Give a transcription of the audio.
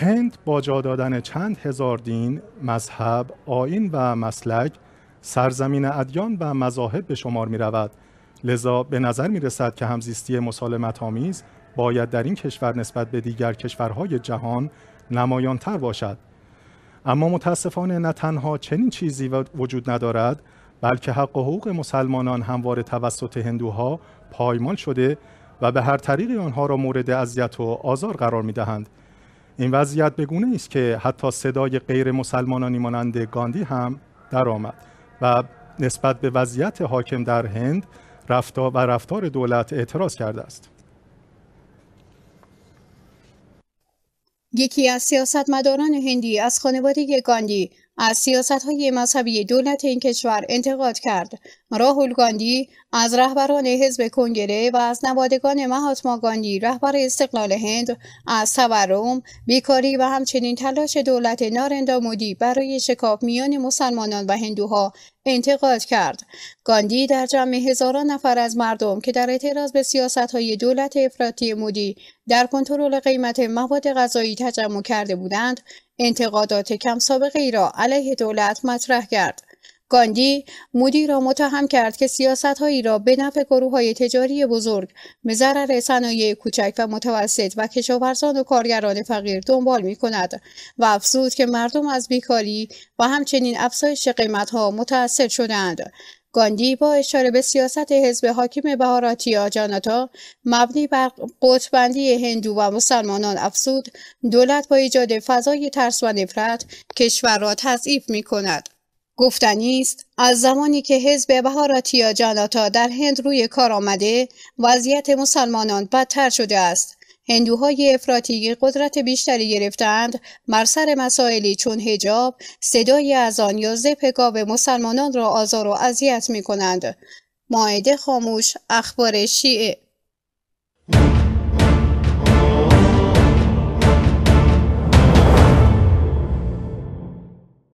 هند با جا دادن چند هزار دین، مذهب، آین و مسلک سرزمین ادیان و مذاهب به شمار می رود. لذا به نظر می رسد که همزیستی مسالمت آمیز باید در این کشور نسبت به دیگر کشورهای جهان نمایان تر باشد. اما متاسفانه نه تنها چنین چیزی وجود ندارد بلکه حق و حقوق مسلمانان همواره توسط هندوها پایمال شده و به هر طریقی آنها را مورد اذیت و آزار قرار می دهند. این وضعیت بگونه است که حتی صدای غیر مسلمانانی مانند گاندی هم درآمد و نسبت به وضعیت حاکم در هند رفتار و رفتار دولت اعتراض کرده است. یکی از سیاستمداران هندی از خانواده گاندی از سیاست های مذهبی دولت این کشور انتقاد کرد. راهول گاندی از رهبران حزب کنگره و از نوادگان مهاتما گاندی رهبر استقلال هند از تورم، بیکاری و همچنین تلاش دولت نارندا مودی برای شکاف میان مسلمانان و هندوها انتقاد کرد. گاندی در جمع هزاران نفر از مردم که در اعتراض به سیاست های دولت افراطی مودی در کنترل قیمت مواد غذایی تجمع کرده بودند انتقادات کم سابقه را علیه دولت مطرح کرد. گاندی مودی را متهم کرد که سیاست هایی را به نفع گروه های تجاری بزرگ به ضرر صنایع کوچک و متوسط و کشاورزان و کارگران فقیر دنبال می کند و افزود که مردم از بیکاری و همچنین افزایش قیمت ها متأثر شدند. گاندی با اشاره به سیاست حزب حاکم بهاراتیا جاناتا مبنی بر قطبندی هندو و مسلمانان افزود دولت با ایجاد فضای ترس و نفرت کشور را تضعیف می کند. گفتنی است از زمانی که حزب بهاراتیا جاناتا در هند روی کار آمده وضعیت مسلمانان بدتر شده است هندوهای افراطی قدرت بیشتری گرفتند بر سر مسائلی چون هجاب صدای از آن یا مسلمانان را آزار و اذیت می کنند. ماعده خاموش اخبار شیعه